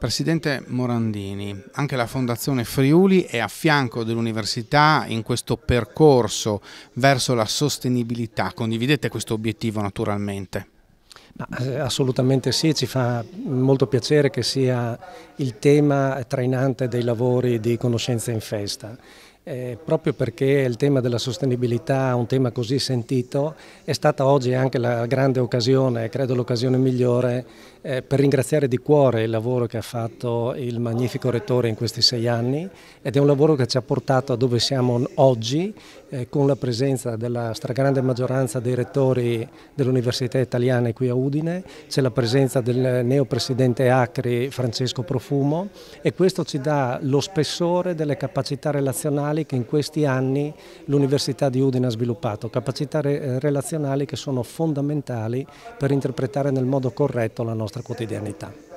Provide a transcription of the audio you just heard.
Presidente Morandini, anche la Fondazione Friuli è a fianco dell'Università in questo percorso verso la sostenibilità. Condividete questo obiettivo naturalmente? Eh, assolutamente sì, ci fa molto piacere che sia il tema trainante dei lavori di Conoscenza in Festa eh, proprio perché il tema della sostenibilità è un tema così sentito, è stata oggi anche la grande occasione, credo l'occasione migliore, eh, per ringraziare di cuore il lavoro che ha fatto il magnifico rettore in questi sei anni ed è un lavoro che ci ha portato a dove siamo oggi eh, con la presenza della stragrande maggioranza dei rettori dell'Università Italiana qui a Udine, c'è la presenza del neopresidente Acri Francesco Profumo e questo ci dà lo spessore delle capacità relazionali relazionali che in questi anni l'Università di Udine ha sviluppato, capacità eh, relazionali che sono fondamentali per interpretare nel modo corretto la nostra quotidianità.